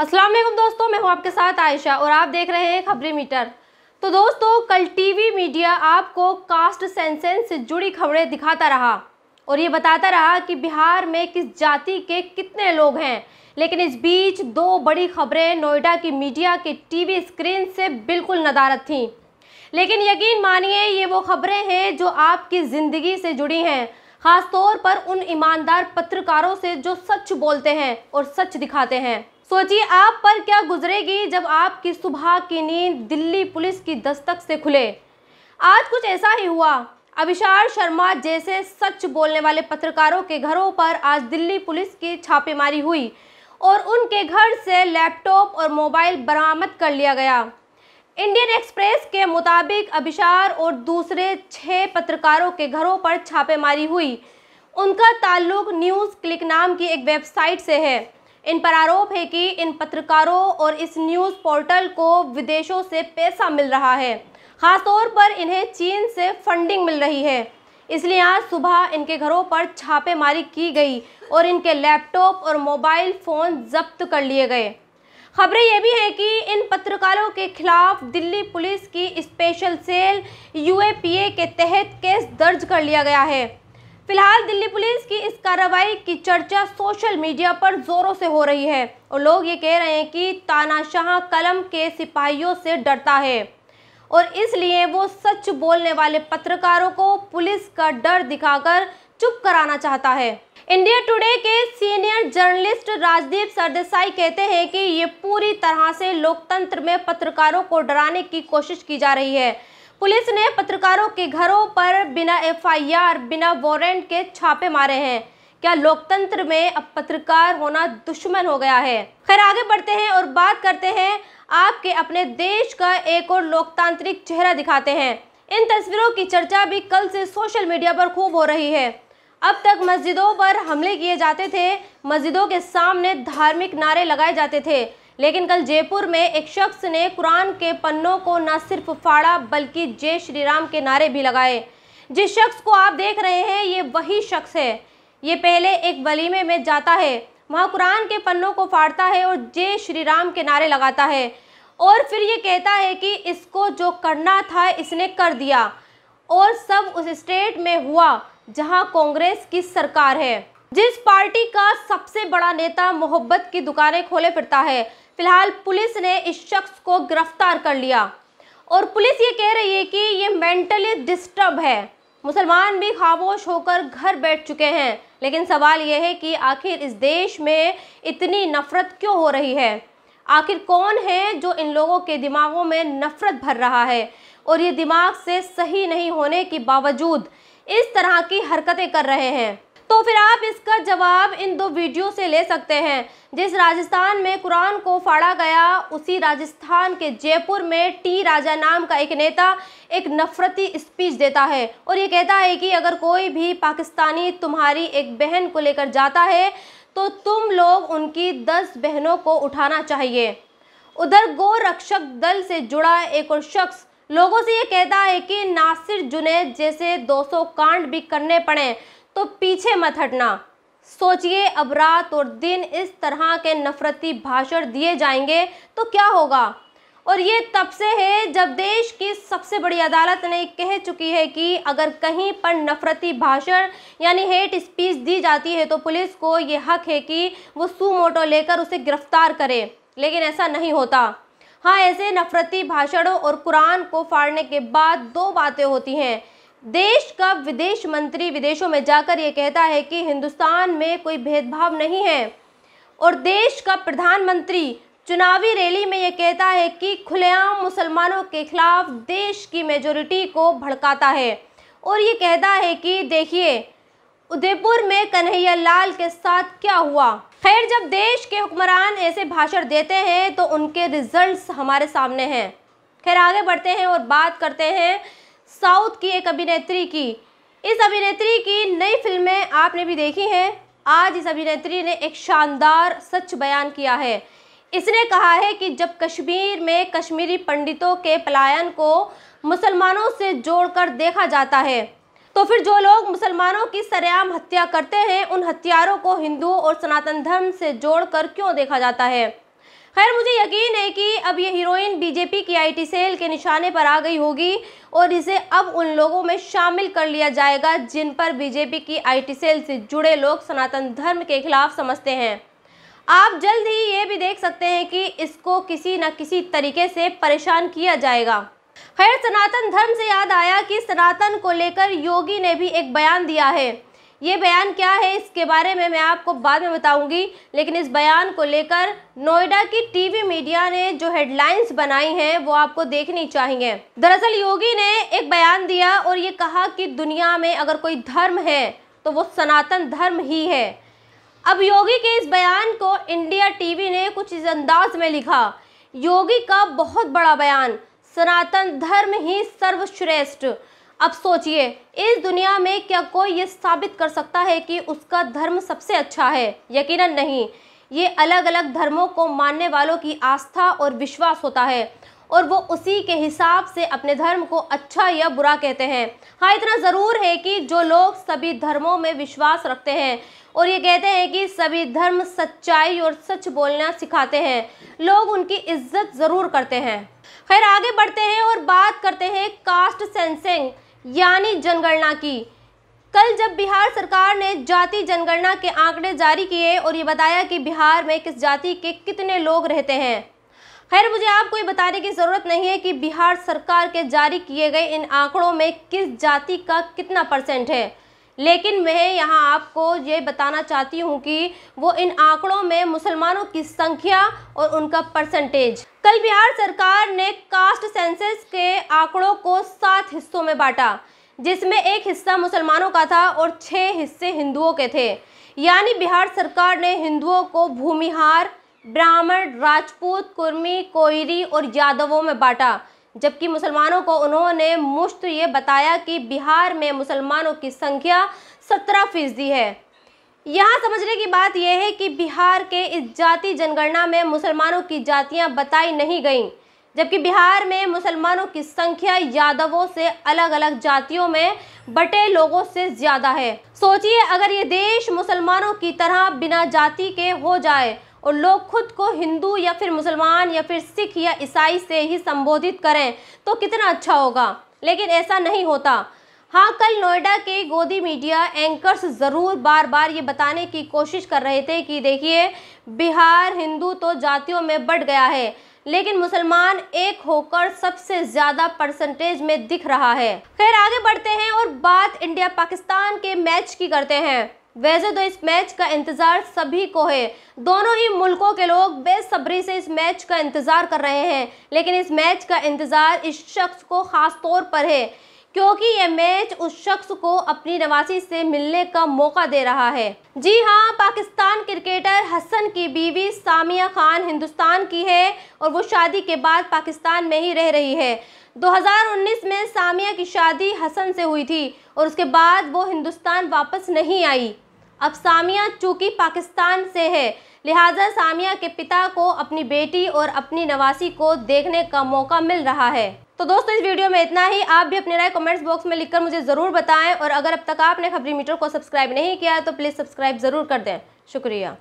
अस्सलाम वालेकुम दोस्तों मैं हूँ आपके साथ आयशा और आप देख रहे हैं खबरें मीटर तो दोस्तों कल टीवी मीडिया आपको कास्ट सेंसेंस से जुड़ी खबरें दिखाता रहा और ये बताता रहा कि बिहार में किस जाति के कितने लोग हैं लेकिन इस बीच दो बड़ी खबरें नोएडा की मीडिया के टीवी स्क्रीन से बिल्कुल नदारत थीं लेकिन यकीन मानिए ये वो खबरें हैं जो आपकी ज़िंदगी से जुड़ी हैं ख़ास तौर पर उन ईमानदार पत्रकारों से जो सच बोलते हैं और सच दिखाते हैं सोचिए तो आप पर क्या गुजरेगी जब आपकी सुबह की नींद दिल्ली पुलिस की दस्तक से खुले आज कुछ ऐसा ही हुआ अभिशार शर्मा जैसे सच बोलने वाले पत्रकारों के घरों पर आज दिल्ली पुलिस की छापेमारी हुई और उनके घर से लैपटॉप और मोबाइल बरामद कर लिया गया इंडियन एक्सप्रेस के मुताबिक अभिशार और दूसरे छः पत्रकारों के घरों पर छापेमारी हुई उनका ताल्लुक न्यूज़ क्लिक नाम की एक वेबसाइट से है इन पर आरोप है कि इन पत्रकारों और इस न्यूज़ पोर्टल को विदेशों से पैसा मिल रहा है ख़ासतौर पर इन्हें चीन से फंडिंग मिल रही है इसलिए आज सुबह इनके घरों पर छापेमारी की गई और इनके लैपटॉप और मोबाइल फ़ोन जब्त कर लिए गए खबरें यह भी हैं कि इन पत्रकारों के खिलाफ दिल्ली पुलिस की स्पेशल सेल यूएपीए के तहत केस दर्ज कर लिया गया है फिलहाल दिल्ली पुलिस की इस कार्रवाई की चर्चा सोशल मीडिया पर जोरों से हो रही है और लोग ये कह रहे हैं कि तानाशाह कलम के सिपाहियों से डरता है और इसलिए वो सच बोलने वाले पत्रकारों को पुलिस का डर दिखाकर चुप कराना चाहता है इंडिया टुडे के सीनियर जर्नलिस्ट राजदीप सरदेसाई कहते हैं कि ये पूरी तरह से लोकतंत्र में पत्रकारों को डराने की कोशिश की जा रही है पुलिस ने पत्रकारों के घरों पर बिना एफआईआर बिना वारंट के छापे मारे हैं क्या लोकतंत्र में अब पत्रकार होना दुश्मन हो गया है खैर आगे बढ़ते हैं और बात करते हैं आपके अपने देश का एक और लोकतांत्रिक चेहरा दिखाते हैं इन तस्वीरों की चर्चा भी कल से सोशल मीडिया पर खूब हो रही है अब तक मस्जिदों पर हमले किए जाते थे मस्जिदों के सामने धार्मिक नारे लगाए जाते थे लेकिन कल जयपुर में एक शख्स ने कुरान के पन्नों को न सिर्फ फाड़ा बल्कि जय श्री राम के नारे भी लगाए जिस शख्स को आप देख रहे हैं ये वही शख्स है ये पहले एक वलीमे में जाता है वहाँ कुरान के पन्नों को फाड़ता है और जय श्री राम के नारे लगाता है और फिर ये कहता है कि इसको जो करना था इसने कर दिया और सब उस स्टेट में हुआ जहाँ कांग्रेस की सरकार है जिस पार्टी का सबसे बड़ा नेता मोहब्बत की दुकानें खोले फिरता है फिलहाल पुलिस ने इस शख्स को गिरफ्तार कर लिया और पुलिस ये कह रही है कि ये मेंटली डिस्टर्ब है मुसलमान भी खामोश होकर घर बैठ चुके हैं लेकिन सवाल यह है कि आखिर इस देश में इतनी नफ़रत क्यों हो रही है आखिर कौन है जो इन लोगों के दिमागों में नफ़रत भर रहा है और ये दिमाग से सही नहीं होने के बावजूद इस तरह की हरकतें कर रहे हैं तो फिर आप इसका जवाब इन दो वीडियो से ले सकते हैं जिस राजस्थान में कुरान को फाड़ा गया उसी राजस्थान के जयपुर में टी राजा नाम का एक नेता एक नफरती स्पीच देता है और ये कहता है कि अगर कोई भी पाकिस्तानी तुम्हारी एक बहन को लेकर जाता है तो तुम लोग उनकी दस बहनों को उठाना चाहिए उधर गो रक्षक दल से जुड़ा एक और शख्स लोगों से ये कहता है कि नासिर जुनेद जैसे 200 कांड भी करने पड़े तो पीछे मत हटना सोचिए अब रात और दिन इस तरह के नफरती भाषण दिए जाएंगे तो क्या होगा और ये तब से है जब देश की सबसे बड़ी अदालत ने कह चुकी है कि अगर कहीं पर नफरती भाषण यानी हेट स्पीच दी जाती है तो पुलिस को ये हक है कि वो सू मोटो लेकर उसे गिरफ्तार करे लेकिन ऐसा नहीं होता हाँ ऐसे नफरती भाषणों और कुरान को फाड़ने के बाद दो बातें होती हैं देश का विदेश मंत्री विदेशों में जाकर ये कहता है कि हिंदुस्तान में कोई भेदभाव नहीं है और देश का प्रधानमंत्री चुनावी रैली में ये कहता है कि खुलेआम मुसलमानों के खिलाफ देश की मेजोरिटी को भड़काता है और ये कहता है कि देखिए उदयपुर में कन्हैया लाल के साथ क्या हुआ खैर जब देश के हुक्मरान ऐसे भाषण देते हैं तो उनके रिजल्ट्स हमारे सामने हैं खैर आगे बढ़ते हैं और बात करते हैं साउथ की एक अभिनेत्री की इस अभिनेत्री की नई फिल्में आपने भी देखी हैं आज इस अभिनेत्री ने एक शानदार सच बयान किया है इसने कहा है कि जब कश्मीर में कश्मीरी पंडितों के पलायन को मुसलमानों से जोड़कर देखा जाता है तो फिर जो लोग मुसलमानों की सरेआम हत्या करते हैं उन हत्यारों को हिंदुओं और सनातन धर्म से जोड़कर क्यों देखा जाता है खैर मुझे यकीन है कि अब ये हीरोइन बीजेपी की आईटी सेल के निशाने पर आ गई होगी और इसे अब उन लोगों में शामिल कर लिया जाएगा जिन पर बीजेपी की आईटी सेल से जुड़े लोग सनातन धर्म के खिलाफ समझते हैं आप जल्द ही ये भी देख सकते हैं कि इसको किसी न किसी तरीके से परेशान किया जाएगा खैर सनातन धर्म से याद आया कि सनातन को लेकर योगी ने भी एक बयान दिया है ये बयान क्या है इसके बारे में मैं आपको बाद में बताऊंगी लेकिन इस बयान को लेकर नोएडा की टीवी मीडिया ने जो हेडलाइंस बनाई हैं वो आपको देखनी चाहिए दरअसल योगी ने एक बयान दिया और ये कहा कि दुनिया में अगर कोई धर्म है तो वो सनातन धर्म ही है अब योगी के इस बयान को इंडिया टीवी ने कुछ इस अंदाज में लिखा योगी का बहुत बड़ा बयान सनातन धर्म ही सर्वश्रेष्ठ अब सोचिए इस दुनिया में क्या कोई ये साबित कर सकता है कि उसका धर्म सबसे अच्छा है यकीनन नहीं ये अलग अलग धर्मों को मानने वालों की आस्था और विश्वास होता है और वो उसी के हिसाब से अपने धर्म को अच्छा या बुरा कहते हैं हाँ इतना ज़रूर है कि जो लोग सभी धर्मों में विश्वास रखते हैं और ये कहते हैं कि सभी धर्म सच्चाई और सच बोलना सिखाते हैं लोग उनकी इज्जत ज़रूर करते हैं खैर आगे बढ़ते हैं और बात करते हैं कास्ट सेंसिंग यानी जनगणना की कल जब बिहार सरकार ने जाति जनगणना के आंकड़े जारी किए और ये बताया कि बिहार में किस जाति के कितने लोग रहते हैं खैर मुझे आपको ये बताने की ज़रूरत नहीं है कि बिहार सरकार के जारी किए गए इन आंकड़ों में किस जाति का कितना परसेंट है लेकिन मैं यहाँ आपको ये बताना चाहती हूँ कि वो इन आंकड़ों में मुसलमानों की संख्या और उनका परसेंटेज कल बिहार सरकार ने कास्ट सेंसस के आंकड़ों को सात हिस्सों में बांटा जिसमें एक हिस्सा मुसलमानों का था और छः हिस्से हिंदुओं के थे यानी बिहार सरकार ने हिंदुओं को भूमिहार ब्राह्मण राजपूत कुर्मी कोयरी और यादवों में बांटा जबकि मुसलमानों को उन्होंने मुश्त ये बताया कि बिहार में मुसलमानों की संख्या सत्रह फीसदी है यहाँ समझने की बात यह है कि बिहार के इस जाति जनगणना में मुसलमानों की जातियाँ बताई नहीं गईं जबकि बिहार में मुसलमानों की संख्या यादवों से अलग अलग जातियों में बटे लोगों से ज़्यादा है सोचिए अगर ये देश मुसलमानों की तरह बिना जाति के हो जाए और लोग खुद को हिंदू या फिर मुसलमान या फिर सिख या ईसाई से ही संबोधित करें तो कितना अच्छा होगा लेकिन ऐसा नहीं होता हाँ कल नोएडा के गोदी मीडिया एंकर्स ज़रूर बार बार ये बताने की कोशिश कर रहे थे कि देखिए बिहार हिंदू तो जातियों में बढ़ गया है लेकिन मुसलमान एक होकर सबसे ज़्यादा परसेंटेज में दिख रहा है खैर आगे बढ़ते हैं और बात इंडिया पाकिस्तान के मैच की करते हैं वैसे तो इस मैच का इंतज़ार सभी को है दोनों ही मुल्कों के लोग बेसब्री से इस मैच का इंतज़ार कर रहे हैं लेकिन इस मैच का इंतज़ार इस शख्स को ख़ास तौर पर है क्योंकि ये मैच उस शख्स को अपनी नवासी से मिलने का मौका दे रहा है जी हाँ पाकिस्तान क्रिकेटर हसन की बीवी सामिया खान हिंदुस्तान की है और वो शादी के बाद पाकिस्तान में ही रह रही है 2019 में सामिया की शादी हसन से हुई थी और उसके बाद वो हिंदुस्तान वापस नहीं आई अब सामिया चूँकि पाकिस्तान से है लिहाजा सामिया के पिता को अपनी बेटी और अपनी नवासी को देखने का मौका मिल रहा है तो दोस्तों इस वीडियो में इतना ही आप भी अपने राय कमेंट्स बॉक्स में लिखकर मुझे ज़रूर बताएं और अगर अब तक आपने खबरी मीटर को सब्सक्राइब नहीं किया है तो प्लीज़ सब्सक्राइब ज़रूर कर दें शुक्रिया